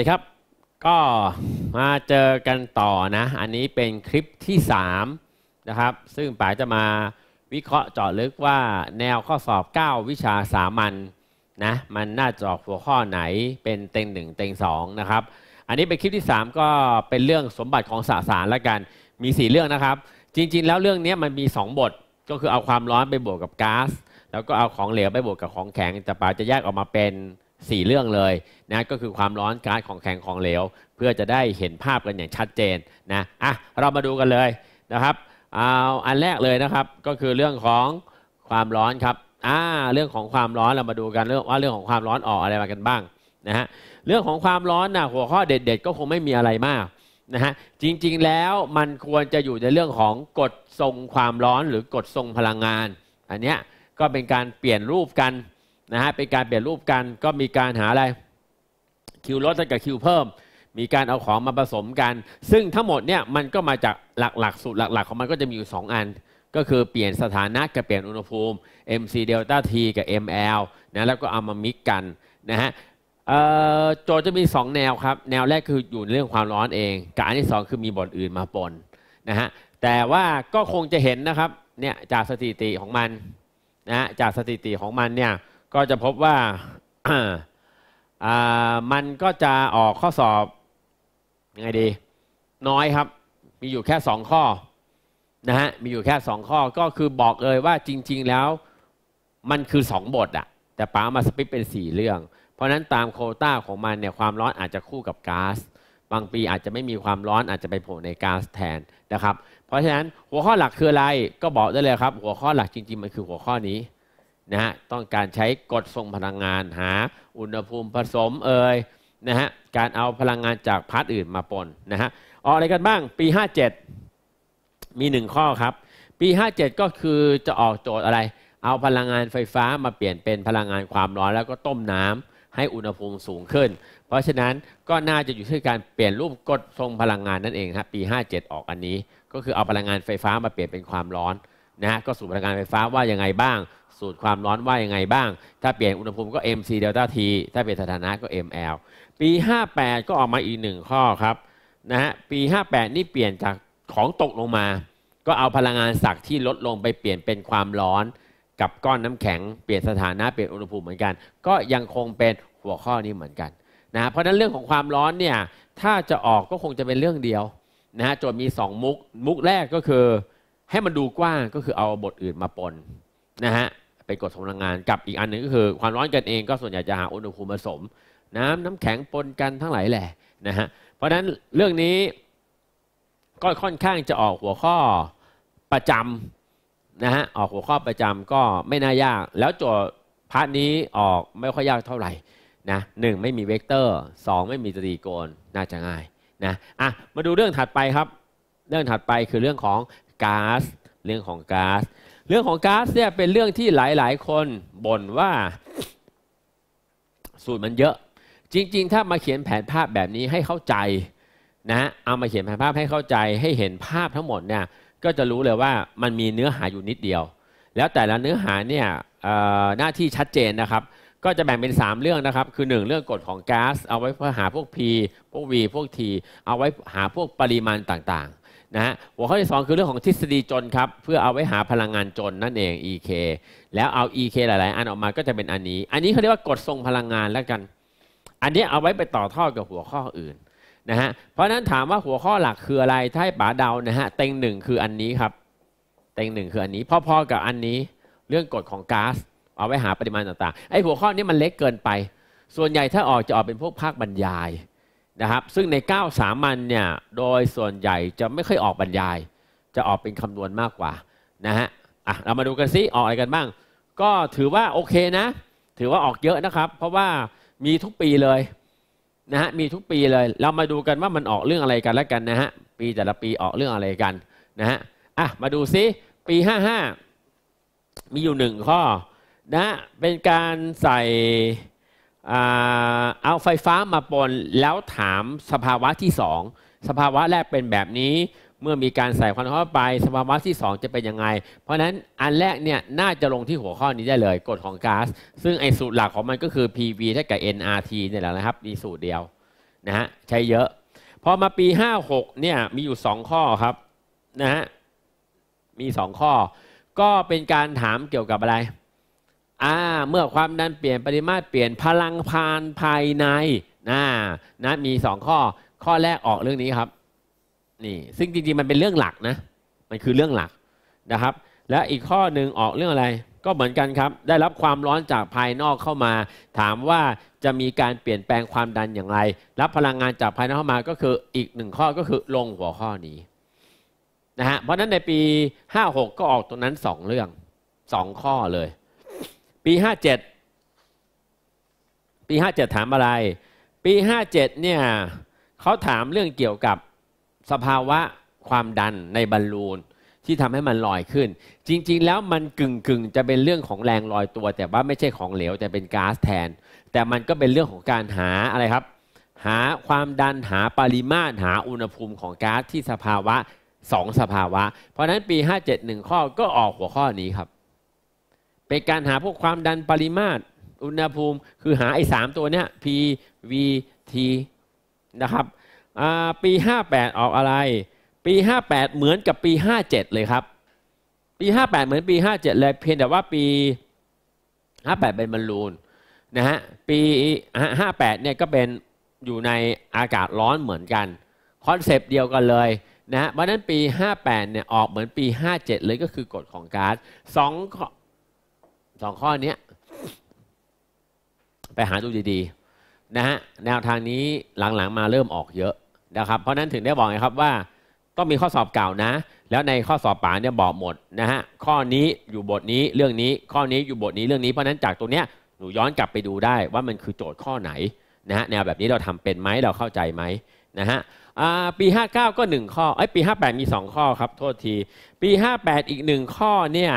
ดีครับก็มาเจอกันต่อ นะอันนี้เป็นคลิปที่ 3 นะครับ ซึ่งป๋าจะมาวิเคราะห์เจาะลึกว่าแนวข้อสอบ 9 วิชาสามัญนะมันน่าจออกหัวข้อไหนเป็นเต็ง1เต็ง2นะครับ อันนี้เป็นคลิปที่ 3 ก็เป็นเรื่องสมบัติของสสารละกันมี 4 เรื่องนะครับ จริงๆ แล้วเรื่องนี้มันมี 2 บทก็คือเอาความร้อนไปบวกกับก๊าซแล้วก็เอาของเหลวไปบวกกับของแข็งแต่ป๋าจะแยกออกมาเป็น4เรื่องเลยนะก็คือความร้อนก๊าซของแข็งของเหลว เพื่อจะได้เห็นภาพกันอย่างชัดเจนนะอ่ะเรามาดูกันเลยนะครับเอาอันแรกเลยนะครับก็คือเรื่องของความร้อนครับอ่าเรื่องของความร้อนเรามาดูกันเรื่องว่าเรื่องของความร้อนออกอะไรมากันบ้างนะฮะเรื่องของความร้อนนะหัวข้อเด็ดๆ ก็คงไม่มีอะไรมากนะฮะจริงๆแล้วมันควรจะอยู่ในเรื่องของกฎทรงความร้อนหรือกฎทรงพลังงานอันเนี้ยก็เป็นการเปลี่ยนรูปกันนะฮะเป็นการเปลี่ยนรูปกันก็มีการหาอะไรคิวลดกับคิวเพิ่ม มีการเอาของมาผสมกัน ซึ่งทั้งหมดเนี่ยมันก็มาจากหลักหลักสูตรหลักๆ ของมันก็จะมีอยู่ 2 อัน ก็คือเปลี่ยนสถานะกับเปลี่ยนอุณหภูมิ mc delta t กับ ml นะแล้วก็เอามามิกกันนะฮะโจจะมี 2 แนวครับ แนวแรกคืออยู่ในเรื่องความร้อนเอง กับอันที่ 2คือมีบทอื่นมาปนนะฮะแต่ว่าก็คงจะเห็นนะครับเนี่ยจากสถิติของมันนะจากสถิติของมันเนี่ยก็จะพบว่ามันก็จะออกข้อสอบยังไงดีน้อยครับมีอยู่แค่ 2 ข้อ นะฮะ มีอยู่แค่ 2 ข้อก็คือบอกเลยว่าจริง ๆแล้วมันคือ 2 บทอะแต่ป๋ามาสปิปเป็น 4 เรื่อง เพราะนั้นตามโคต้าของมันเนี่ยความร้อนอาจจะคู่กับก๊าซบางปีอาจจะไม่มีความร้อนอาจจะไปโผล่ในก๊าซแทนนะครับเพราะฉะนั้นหัวข้อหลักคืออะไรก็บอกได้เลยครับ หัวข้อหลักจริงๆมันคือหัวข้อนี้นะฮะ ต้องการใช้กดทรงพลังงานหาอุณหภูมิผสมเอ่ยนะฮะ การเอาพลังงานจากพาร์ทอื่นมาปนนะฮะออกอะไรกันบ้าง ปี 57 มี 1ข้อครับ ปี57 ก็คือจะออกโจทย์อะไร เอาพลังงานไฟฟ้ามาเปลี่ยนเป็นพลังงานความร้อน แล้วก็ต้มน้ำให้อุณหภูมิสูงขึ้น เพราะฉะนั้นก็น่าจะอยู่ที่การเปลี่ยนรูปกดทรงพลังงานนั่นเองครับปี 57 ออกอันนี้ ก็คือเอาพลังงานไฟฟ้ามาเปลี่ยนเป็นความร้อนนะฮะ ก็สู่พลังงานไฟฟ้าว่ายังไงบ้างสูตรความร้อนว่ายังไงบ้าง ถ้าเปลี่ยนอุณหภูมิก็ mc delta t ถ้าเปลี่ยนสถานะก็ ml ปี 58 ก็ออกมาอีกหนึ่งข้อครับนะฮะปี 58 นี่เปลี่ยนจากของตกลงมา ก็เอาพลังงานศักย์ที่ลดลงไปเปลี่ยนเป็นความร้อน กับก้อนน้ำแข็งเปลี่ยนสถานะเปลี่ยนอุณหภูมิเหมือนกัน ก็ยังคงเป็นหัวข้อนี้เหมือนกันนะ เพราะนั้นเรื่องของความร้อนเนี่ยถ้าจะออกก็คงจะเป็นเรื่องเดียวนะฮะจนมี2มุกมุกแรกก็คือให้มันดูกว้างก็คือเอาบทอื่นมาปนนะฮะป็นกรดพลังงานกับอีกอันหนึ่งก็คือ ความร้อนกันเองก็ส่วนใหญ่จะหาอุณหภูมิผสม น้ำน้ำแข็งปนกันทั้งหลายแหละนะฮะเพราะฉะนั้นเรื่องนี้ก็ค่อนข้างจะออกหัวข้อประจำนะฮะออกหัวข้อประจำก็ไม่น่ายาก แล้วโจทย์พาร์ทนี้ออกไม่ค่อยยากเท่าไหร่นะหนึ่งไม่มีเวกเตอร์สองไม่มีตรีโกณน่าจะง่ายนะอ่ะมาดูเรื่องถัดไปครับ เรื่องถัดไปคือเรื่องของก๊าซเรื่องของก๊าซเรื่องของก๊าซเนี่ยเป็นเรื่องที่หลายๆ คนบ่นว่าสูตรมันเยอะ จริงๆ ถ้ามาเขียนแผนภาพแบบนี้ให้เข้าใจนะเอามาเขียนแผนภาพให้เข้าใจ ให้เห็นภาพทั้งหมดเนี่ยก็จะรู้เลยว่ามันมีเนื้อหาอยู่นิดเดียว แล้วแต่ละเนื้อหาเนี่ยหน้าที่ชัดเจนนะครับก็จะแบ่งเป็น 3 เรื่องนะครับคือ 1 เรื่องกฎของก๊าซเอาไว้เพื่อหาพวก P พวก V พวก T เอาไว้หาพวกปริมาณต่างๆนะหัวข้อที่ 2 คือเรื่องของทฤษฎีจนครับ เพื่อเอาไว้หาพลังงานจนนั่นเอง EK แล้วเอา EK หลาย ๆ อันออกมาก็จะเป็นอันนี้ อันนี้เขาเรียกว่ากฎทรงพลังงานแล้วกัน อันนี้เอาไว้ไปต่อท่อกับหัวข้ออื่นนะฮะเพราะนั้นถามว่าหัวข้อหลักคืออะไรถ้าให้ป๋าเดานะฮะเต็งหนึ่งคืออันนี้ครับเต็งหนึ่งคืออันนี้พอๆกับอันนี้เรื่องกฎของก๊าซเอาไว้หาปริมาณต่าง ๆ ไอ้หัวข้อนี้มันเล็กเกินไป ส่วนใหญ่ถ้าออกจะออกเป็นพวกภาคบรรยายนะครับ ซึ่งใน9สามัญเนี่ยโดยส่วนใหญ่จะไม่ค่อยออกบรรยาย จะออกเป็นคำนวณมากกว่านะฮะอ่ะเรามาดูกันซิออกอะไรกันบ้าง ก็ถือว่าโอเคนะ ถือว่าออกเยอะนะครับ เพราะว่ามีทุกปีเลยนะฮะมีทุกปีเลย เรามาดูกันว่ามันออกเรื่องอะไรกันแล้วกันนะฮะปีแต่ละปีออกเรื่องอะไรกันนะฮะอ่ะมาดูซิปี55มีอยู่หนึ่งข้อนะเป็นการใส่เอาไฟฟ้ามาปนแล้วถามสภาวะที่ 2 สภาวะแรกเป็นแบบนี้ เมื่อมีการใส่ควันเข้าไป สภาวะที่ 2 จะเป็นยังไง เพราะฉะนั้นอันแรกเนี่ยน่าจะลงที่หัวข้อนี้ได้เลยกฎของก๊าซซึ่งไอ้สูตรหลักของมันก็คือ PV เท่ากับ nRT เนี่ยแหละนะครับมีสูตรเดียวนะฮะใช้เยอะ พอมาปี 56เนี่ยมีอยู่ 2 ข้อครับนะฮะมี 2 ข้อก็เป็นการถามเกี่ยวกับอะไร่า เมื่อความดันเปลี่ยนปริมาตรเปลี่ยนพลังพานภายในนะนะมีสองข้อ ข้อแรกออกเรื่องนี้ครับ นี่ซึ่งจริงๆมันเป็นเรื่องหลักนะ มันคือเรื่องหลักนะครับ และอีกข้อหนึ่งออกเรื่องอะไร ก็เหมือนกันครับ ได้รับความร้อนจากภายนอกเข้ามา ถามว่าจะมีการเปลี่ยนแปลงความดันอย่างไรรับพลังงานจากภายนอกเข้ามา ก็คืออีกหนึ่งข้อก็คือลงหัวข้อนี้นะฮะเพราะนั้นในปี56ก็ออกตรงนั้น2เรื่อง2ข้อเลยปี57ปี57 ถามอะไร ปี 57เนี่ยเขาถามเรื่องเกี่ยวกับสภาวะความดันในบอลลูนที่ทำให้มันลอยขึ้น จริง ๆ แล้วมันกึ่งกึ่งจะเป็นเรื่องของแรงลอยตัว แต่ว่าไม่ใช่ของเหลวแต่เป็นก๊าซแทน แต่มันก็เป็นเรื่องของการหาอะไรครับ หาความดันหาปริมาตรหาอุณหภูมิของก๊าซที่สภาวะสองสภาวะ เพราะนั้นปี 571ข้อก็ออกหัวข้อนี้ครับเป็นการหาพวกความดันปริมาตร อุณหภูมิ คือหาไอ้สามตัวเนี้ย PVT นะครับปี 58 ออกอะไร ปี 58 เหมือนกับปี 57เลยครับ ปี 58 เหมือนปี57เลยเพียงแต่ว่าปี58เป็นบอลลูนนะฮะ ปี58เนี่ยก็เป็นอยู่ในอากาศร้อนเหมือนกันคอนเซปต์เดียวกันเลยนะฮะเพราะนั้นปี 58เนี่ยออกเหมือนปี 57เลยก็คือกฎของก๊าซสองสองข้อนี้ไปหาดูดีๆนะฮะแนวทางนี้หลังๆมาเริ่มออกเยอะนะครับเพราะนั้นถึงได้บอกไงครับว่า ต้องมีข้อสอบเก่านะ แล้วในข้อสอบป่าเนี่ยบอกหมดนะฮะข้อนี้อยู่บทนี้เรื่องนี้ ข้อนี้อยู่บทนี้เรื่องนี้ เพราะนั้นจากตรงเนี้ยหนูย้อนกลับไปดูได้ ว่ามันคือโจทย์ข้อไหนนะฮะแนวแบบนี้เราทำเป็นไหมเราเข้าใจไหมนะฮะปี59ก็ 1 ข้อไอ้ปี 58 มี 2 ข้อครับ โทษทีปี58อีก1 ข้อเนี่ย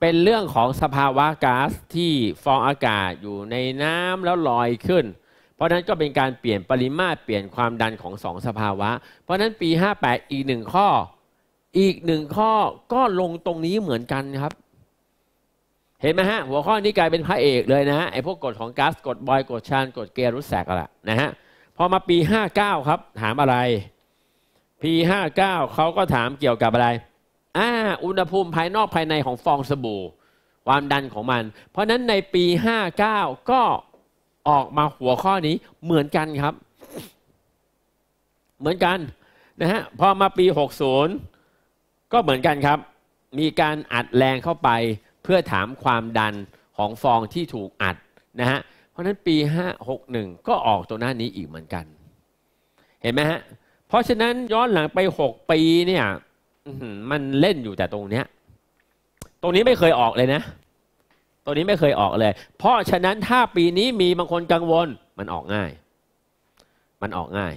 เป็นเรื่องของสภาวะก๊าซที่ฟองอากาศอยู่ในน้ำแล้วลอยขึ้น เพราะนั้นก็เป็นการเปลี่ยนปริมาตรเปลี่ยนความดันของสองสภาวะ เพราะนั้นปี 58อีกหนึ่งข้อ อีกหนึ่งข้อก็ลงตรงนี้เหมือนกันครับ เห็นไหมฮะ หัวข้อนี้กลายเป็นพระเอกเลยนะฮะไอ้พวกกฎของก๊าซกฎบอยกฎชานกฎเกรุสแสกละนะฮะพอมาปี 59 ครับ ถามอะไรปี59เขาก็ถามเกี่ยวกับอะไรอ่าอุณหภูมิภายนอกภายในของฟองสบู่ ความดันของมัน เพราะนั้นในปี59ก็ออกมาหัวข้อนี้เหมือนกันครับ เหมือนกันนะฮะพอมาปี 60 ก็เหมือนกันครับ มีการอัดแรงเข้าไปเพื่อถามความดันของฟองที่ถูกอัดนะฮะเพราะนั้นปี 561 ก็ออกตัวหน้านี้อีกเหมือนกัน เห็นไหมฮะเพราะฉะนั้นย้อนหลังไป 6 ปีเนี่ยมันเล่นอยู่แต่ตรงเนี้ยตรงนี้ไม่เคยออกเลยนะ ตรงนี้ไม่เคยออกเลย เพราะฉะนั้นถ้าปีนี้มีบางคนกังวล มันออกง่าย มันออกง่าย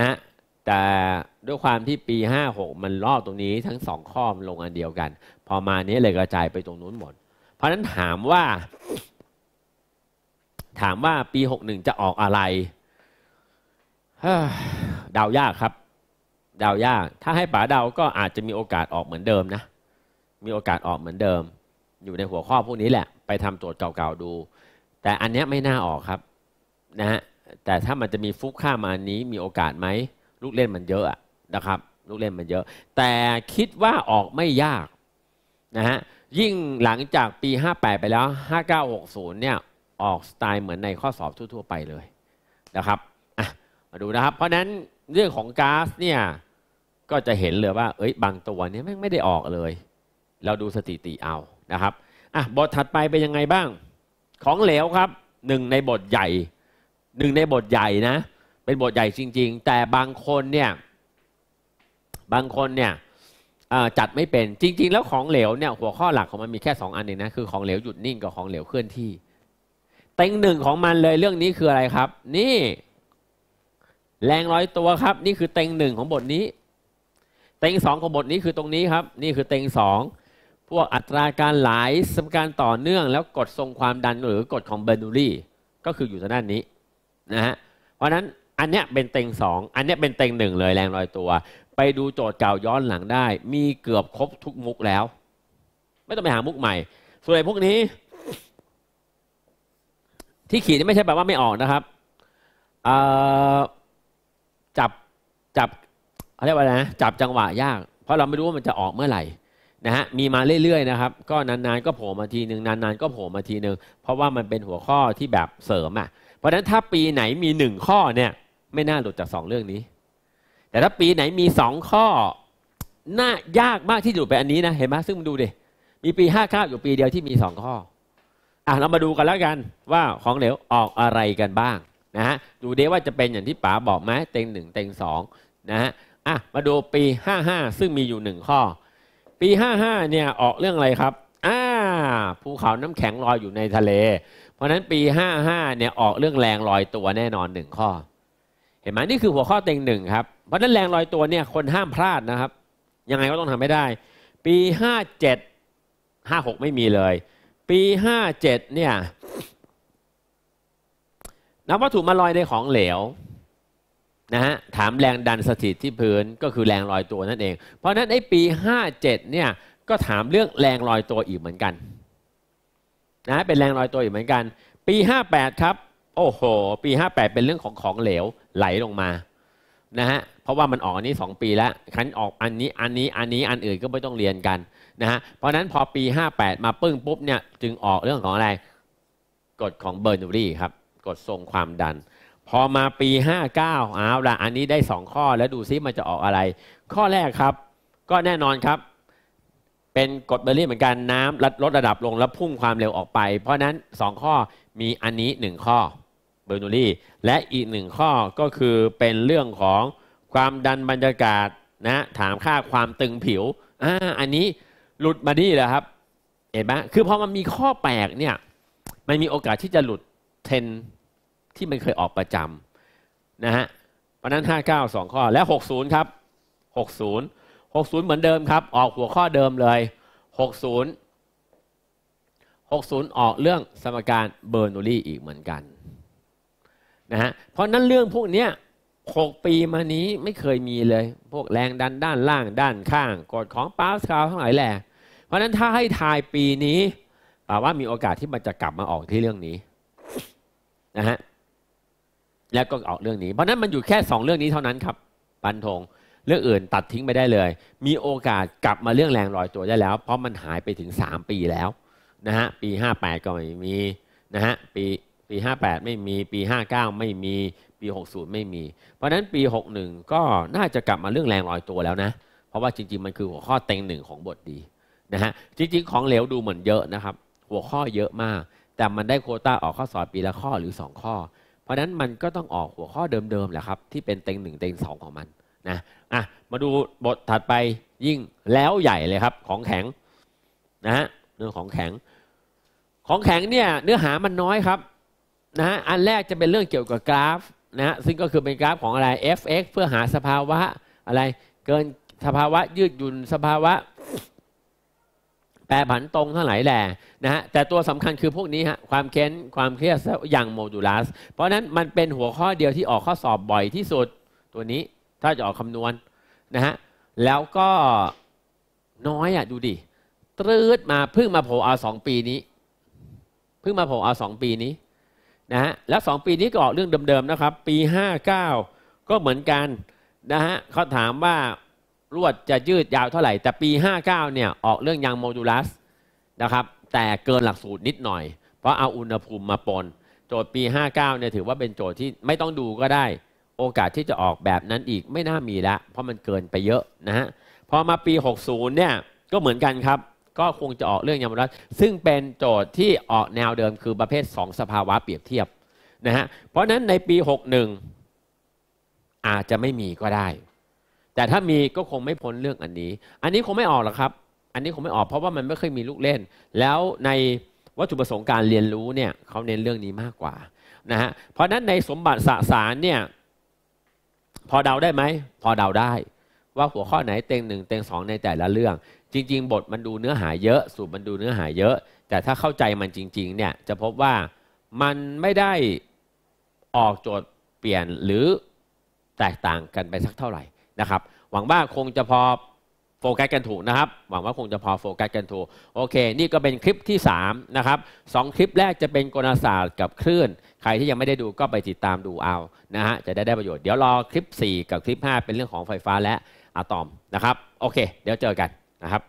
นะ แต่ด้วยความที่ปี56มันรอบตรงนี้ทั้งสองข้อมลงอันเดียวกัน พอมานี้เลยกระจายไปตรงนู้นหมด เพราะนั้นถามว่า ถามว่าปี61จะออกอะไรเดายากครับดายาก ถ้าให้ป๋าเดาก็อาจจะมีโอกาสออกเหมือนเดิมนะ มีโอกาสออกเหมือนเดิม อยู่ในหัวข้อพวกนี้แหละ ไปทำโจทย์เก่าๆดู แต่อันนี้ไม่น่าออกครับนะฮะ แต่ถ้ามันจะมีฟุกข้ามานนี้ มีโอกาสไหม ลูกเล่นมันเยอะนะครับ ลูกเล่นมันเยอะ แต่คิดว่าออกไม่ยากนะฮะ ยิ่งหลังจากปี 58 ไปแล้ว5960เนี่ย ออกสไตล์เหมือนในข้อสอบทั่วๆไปเลยนะครับมาดูนะครับ เพราะนั้นเรื่องของก๊าซเนี่ยก็จะเห็นเลยว่าเอ้ยบางตัวเนี่ยไม่ได้ออกเลย เราดูสถิติเอานะครับ อ่ะบทถัดไปเป็นยังไงบ้าง ของเหลวครับหนึ่งในบทใหญ่หนึ่งในบทใหญ่นะ เป็นบทใหญ่จริง ๆ แต่บางคนเนี่ยบางคนเนี่ยจัดไม่เป็นจริง ๆ แล้วของเหลวเนี่ยหัวข้อหลักของมันมีแค่2อันเองนะคือของเหลวหยุดนิ่งกับของเหลวเคลื่อนที่เต็งหนึ่งของมันเลยเรื่องนี้คืออะไรครับ นี่ แรงร้อยตัวครับ นี่คือเต็งหนึ่งของบทนี้เต็งสองของบทนี้คือตรงนี้ครับนี่คือเต็งสองพวกอัตราการไหลสมการต่อเนื่องแล้วกดทรงความดันหรือกดของเบอร์นูรีก็คืออยู่ทางด้านนี้นะฮะเพราะนั้นอันเนี้ยเป็นเต็งสองอันเนี้ยเป็นเต็งหนึ่งเลยแรงลอยตัว ไปดูโจทย์เก่าย้อนหลังได้ มีเกือบครบทุกมุกแล้ว ไม่ต้องไปหามุกใหม่ ส่วนหญ่พวกนี้ ที่ขีดนี่ไม่ใช่แปลว่าไม่ออกนะครับจับจับเาเรียกว่าอะไรนะจับจังหวะยากเพราะเราไม่รู้ว่ามันจะออกเมื่อไหร่นะฮะ มีมาเรื่อยๆนะครับ ก็นานๆ ก็โผล่มาทีหนึ่งนานๆ ก็โผล่มาทีหนึ่งเพราะว่ามันเป็นหัวข้อที่แบบเสริมอ่ะ เพราะฉะนั้นถ้าปีไหนมีหนึ่งข้อเนี่ยไม่น่าหลุดจากสองเรื่องนี้ แต่ถ้าปีไหนมีสองข้อน่ายากมากที่หลุดไปอันนี้นะ เห็นไหมซึ่งมันดูดิมีปีห้าข้าอยู่ปีเดียวที่มีสองข้ออ่ะเรามาดูกันแล้วกันว่าของเหลวออกอะไรกันบ้างนะฮะดูเดว่าจะเป็นอย่างที่ป๋าบอกไหมเต็งหนึ่งเต็งสองนะฮะอ่ะมาดูปี 55 ซึ่งมีอยู่หนึ่งข้อ ปี 55 เนี่ยออกเรื่องอะไรครับอ่าภูเขาน้ำแข็งลอยอยู่ในทะเล เพราะฉะนั้นปี 55 เนี่ยออกเรื่องแรงลอยตัวแน่นอนหนึ่งข้อ เห็นไหมนี่คือหัวข้อเต็งหนึ่งครับ เพราะนั้นแรงลอยตัวเนี่ยคนห้ามพลาดนะครับ ยังไงก็ต้องทำให้ได้ ปี 57 56 ไม่มีเลย ปี 57 เนี่ยนับวัตถุมาลอยในของเหลวนะฮะถามแรงดันสถิตที่พื้นก็คือแรงลอย ตัวนั่นเอง เพราะนั้นไอ้ปี57เนี่ยก็ถามเรื่องแรงลอยตัวอีกเหมือนกันนะเป็นแรงลอยตัวอีกเหมือนกัน ปี 58 ครับโอ้โหปี 58 เป็นเรื่องของของเหลวไหลลงมานะฮะเพราะว่ามันออกอันนี้ 2 ปีแล้วคันออกอันนี้อันนี้อันนี้อันอื่นก็ไม่ต้องเรียนกันนะฮะเพราะนั้นพอปี58มาปึ้งปุ๊บเนี่ยจึงออกเรื่องของอะไรกฎของเบอร์นูรีครับกฎทรงความดันพอมาปี 59อ้าวละอันนี้ได้ 2 ข้อแล้วดูซิมันจะออกอะไร ข้อแรกครับ ก็แน่นอนครับ เป็นกฎเบอร์รี่เหมือนกันน้ำลดลดระดับลงแล้วพุ่งความเร็วออกไป เพราะนั้น 2 ข้อมีอันนี้ 1 ข้อ เบอร์นูรี่และอีกหนึ่งข้อก็คือเป็นเรื่องของความดันบรรยากาศนะ ถามค่าความตึงผิวอ่าอันนี้หลุดมาดีแล้วครับเห็นไหมคือพอมันมีข้อแปลกเนี่ยมันมีโอกาสที่จะหลุดเทรนที่มันเคยออกประจำนะฮะวันนั้น 59 2 ข้อ และ 60 ครับ 60 60 เหมือนเดิมครับ ออกหัวข้อเดิมเลย 60 60 ออกเรื่องสมการเบอร์นูลี่อีกเหมือนกัน นะฮะ เพราะนั้นเรื่องพวกเนี้ย6ปีมานี้ไม่เคยมีเลย พวกแรงดันด้านล่าง ด้านข้าง กดของปาสคาลทั้งหลายแหละเพราะนั้นถ้าให้ทายปีนี้ป่าว่ามีโอกาสที่มันจะกลับมาออกที่เรื่องนี้นะฮะแล้วก็ออกเรื่องนี้เพราะนั้นมันอยู่แค่2เรื่องนี้เท่านั้นครับปันธงเรื่องอื่นตัดทิ้งไปได้เลย มีโอกาสกลับมาเรื่องแรงลอยตัวได้แล้วเพราะมันหายไปถึง 3 ปีแล้วนะฮะปี 58 ก็ไม่มีนะฮะปีปี 58ไม่มีปี59ไม่มีปี60ไม่มีเพราะนั้นปี 61 ก็น่าจะกลับมาเรื่องแรงลอยตัวแล้วนะเพราะว่าจริง ๆมันคือหัวข้อเต็งหนึ่งของบทดีนะฮะจริงๆของเหลวดูเหมือนเยอะนะครับหัวข้อเยอะมากแต่มันได้โคต้าออกข้อสอบปีละข้อหรือ 2 ข้อเพราะนั้นมันก็ต้องออกหัวข้อเดิมๆแหละครับที่เป็นเต็งหนึ่งเต็งสองของมันนะอ่ะมาดูบทถัดไปยิ่งแล้วใหญ่เลยครับ ของแข็งนะฮะเรื่องของแข็ง ของแข็งเนี่ยเนื้อหามันน้อยครับนะฮะอันแรกจะเป็นเรื่องเกี่ยวกับกราฟนะฮะซึ่งก็คือเป็นกราฟของอะไร f(x) เพื่อหาสภาวะ อะไรเกินสภาวะยืดหยุ่นสภาวะแปรผันตรงเท่าไหร่แหละนะฮะแต่ตัวสำคัญคือพวกนี้ฮะความเค้นความเครียดอย่างโมดูลัสเพราะนั้นมันเป็นหัวข้อเดียวที่ออกข้อสอบบ่อยที่สุดตัวนี้ถ้าจะออกคำนวณนะฮะแล้วก็น้อยอ่ะดูดิตรืดมาเพิ่งมาโผล่เอาสองปีนี้เพิ่งมาโผล่เอาสองปีนี้นะฮะแล้วสองปีนี้ก็ออกเรื่องเดิมๆนะครับ ปีห้าเก้า ก็เหมือนกันนะฮะเขาถามว่ารวดจะยืดยาวเท่าไหร่แต่ปี 59 เนี่ยออกเรื่องยางโมดูลัสนะครับแต่เกินหลักสูตรนิดหน่อย เพราะเอาอุณหภูมิมาปน โจทย์ปี 59 เนี่ยถือว่าเป็นโจทย์ที่ไม่ต้องดูก็ได้ โอกาสที่จะออกแบบนั้นอีกไม่น่ามีละเพราะมันเกินไปเยอะนะฮะพอมาปี 60 เนี่ยก็เหมือนกันครับ ก็คงจะออกเรื่องยางโมดูลัส ซึ่งเป็นโจทย์ที่ออกแนวเดิม คือประเภท2สภาวะเปรียบเทียบนะฮะเพราะนั้นในปี 61 อาจจะไม่มีก็ได้แต่ถ้ามีก็คงไม่พ้นเรื่องอันนี้ อันนี้คงไม่ออกหรอกครับ อันนี้คงไม่ออกเพราะว่ามันไม่เคยมีลูกเล่น แล้วในวัตถุประสงค์การเรียนรู้เนี่ยเขาเน้นเรื่องนี้มากกว่านะฮะ เพราะนั้นในสมบัติสสารเนี่ยพอเดาได้ไหม พอเดาได้ว่าหัวข้อไหนเต็งหนึ่งเต็งสองในแต่ละเรื่อง จริงๆบทมันดูเนื้อหาเยอะ สูตรมันดูเนื้อหาเยอะ แต่ถ้าเข้าใจมันจริงๆเนี่ยจะพบว่ามันไม่ได้ออกโจทย์เปลี่ยนหรือแตกต่างกันไปสักเท่าไหร่นะครับหวังว่าคงจะพอโฟกัสกันถูกนะครับ หวังว่าคงจะพอโฟกัสกันถูกโอเค นี่ก็เป็นคลิปที่ 3 นะครับสคลิปแรกจะเป็นกลศาสตร์กับคลื่น ใครที่ยังไม่ได้ดูก็ไปติดตามดูเอานะฮะจะได้ได้ประโยชน์เดี๋ยวรอคลิป 4 กับคลิป 5 เป็นเรื่องของไฟฟ้าและอะตอมนะครับ โอเค เดี๋ยวเจอกันนะครับ